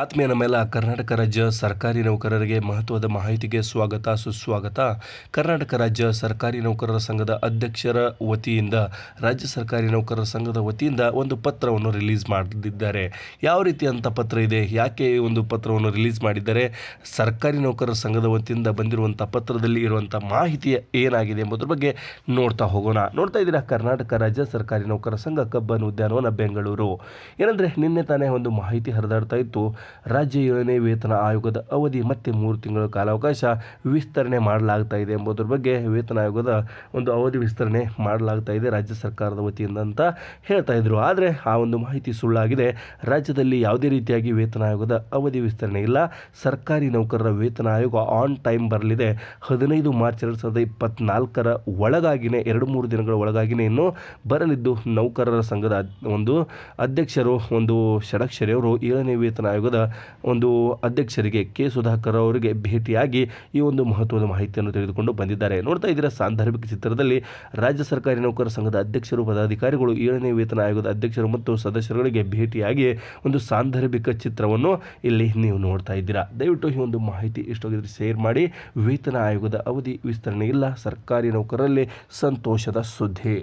ಆತ್ಮೀಯ ನಮ್ಮೆಲ್ಲ ಕರ್ನಾಟಕ ರಾಜ್ಯ ಸರ್ಕಾರಿ ನೌಕರರಿಗೆ ಮಹತ್ವದ ಮಾಹಿತಿಗೆ ಸ್ವಾಗತ ಸುಸ್ವಾಗತ ಕರ್ನಾಟಕ ರಾಜ್ಯ ಸರ್ಕಾರಿ ನೌಕರರ ಸಂಘದ ಅಧ್ಯಕ್ಷರ ವತಿಯಿಂದ ರಾಜ್ಯ ಸರ್ಕಾರಿ ನೌಕರರ ಸಂಘದ ವತಿಯಿಂದ ಒಂದು ಪತ್ರವನ್ನು ರಿಲೀಸ್ ಮಾಡಿದ್ದಾರೆ ಯಾವ ರೀತಿ ಅಂತ ಪತ್ರ ಇದೆ ಯಾಕೆ ಈ ಒಂದು ಪತ್ರವನ್ನು ರಿಲೀಸ್ ಮಾಡಿದ್ದಾರೆ ಸರ್ಕಾರಿ ನೌಕರರ ಸಂಘದ ವತಿಯಿಂದ ಬಂದಿರುವಂಥ ಪತ್ರದಲ್ಲಿ ಇರುವಂಥ ಮಾಹಿತಿ ಏನಾಗಿದೆ ಎಂಬುದ್ರ ಬಗ್ಗೆ ನೋಡ್ತಾ ಹೋಗೋಣ ನೋಡ್ತಾ ಇದ್ದೀರಾ ಕರ್ನಾಟಕ ರಾಜ್ಯ ಸರ್ಕಾರಿ ನೌಕರರ ಸಂಘ ಕಬ್ಬನ್ ಉದ್ಯಾನವನ ಬೆಂಗಳೂರು ಏನಂದರೆ ನಿನ್ನೆ ತಾನೇ ಒಂದು ಮಾಹಿತಿ ಹರಿದಾಡ್ತಾ ಇತ್ತು ರಾಜ್ಯ ಏಳನೇ ವೇತನ ಆಯೋಗದ ಅವಧಿ ಮತ್ತೆ ಮೂರು ತಿಂಗಳ ಕಾಲಾವಕಾಶ ವಿಸ್ತರಣೆ ಮಾಡಲಾಗ್ತಾ ಇದೆ ಎಂಬುದರ ಬಗ್ಗೆ ವೇತನ ಆಯೋಗದ ಒಂದು ಅವಧಿ ವಿಸ್ತರಣೆ ಮಾಡಲಾಗ್ತಾ ಇದೆ ರಾಜ್ಯ ಸರ್ಕಾರದ ವತಿಯಿಂದ ಅಂತ ಹೇಳ್ತಾ ಇದ್ರು ಆದರೆ ಆ ಒಂದು ಮಾಹಿತಿ ಸುಳ್ಳಾಗಿದೆ ರಾಜ್ಯದಲ್ಲಿ ಯಾವುದೇ ರೀತಿಯಾಗಿ ವೇತನ ಆಯೋಗದ ಅವಧಿ ವಿಸ್ತರಣೆ ಇಲ್ಲ ಸರ್ಕಾರಿ ನೌಕರರ ವೇತನ ಆಯೋಗ ಆನ್ ಟೈಮ್ ಬರಲಿದೆ ಹದಿನೈದು ಮಾರ್ಚ್ ಎರಡು ಸಾವಿರದ ಇಪ್ಪತ್ನಾಲ್ಕರ ಒಳಗಾಗಿನೇ ಎರಡು ಮೂರು ದಿನಗಳ ಒಳಗಾಗಿನೇ ಇನ್ನು ಬರಲಿದ್ದು ನೌಕರರ ಸಂಘದ ಒಂದು ಅಧ್ಯಕ್ಷರು ಒಂದು ಷಡಕ್ಷರಿಯವರು ಏಳನೇ ವೇತನ ಆಯೋಗ ಸಂಘದ ಒಂದು ಅಧ್ಯಕ್ಷರಿಗೆ ಕೆ ಸುಧಾಕರ್ ಅವರಿಗೆ ಭೇಟಿಯಾಗಿ ಈ ಒಂದು ಮಹತ್ವದ ಮಾಹಿತಿಯನ್ನು ತೆಗೆದುಕೊಂಡು ಬಂದಿದ್ದಾರೆ ನೋಡ್ತಾ ಇದ್ದೀರಾ ಸಾಂದರ್ಭಿಕ ಚಿತ್ರದಲ್ಲಿ ರಾಜ್ಯ ಸರ್ಕಾರಿ ನೌಕರ ಸಂಘದ ಅಧ್ಯಕ್ಷರು ಪದಾಧಿಕಾರಿಗಳು ಏಳನೇ ವೇತನ ಆಯೋಗದ ಅಧ್ಯಕ್ಷರು ಮತ್ತು ಸದಸ್ಯರುಗಳಿಗೆ ಭೇಟಿಯಾಗಿ ಒಂದು ಸಾಂದರ್ಭಿಕ ಚಿತ್ರವನ್ನು ಇಲ್ಲಿ ನೀವು ನೋಡ್ತಾ ಇದ್ದೀರಾ ದಯವಿಟ್ಟು ಈ ಒಂದು ಮಾಹಿತಿ ಇಷ್ಟೋಗಿದ್ರೆ ಶೇರ್ ಮಾಡಿ ವೇತನ ಆಯೋಗದ ಅವಧಿ ವಿಸ್ತರಣೆ ಇಲ್ಲ ಸರ್ಕಾರಿ ನೌಕರರಲ್ಲಿ ಸಂತೋಷದ ಸುದ್ದಿ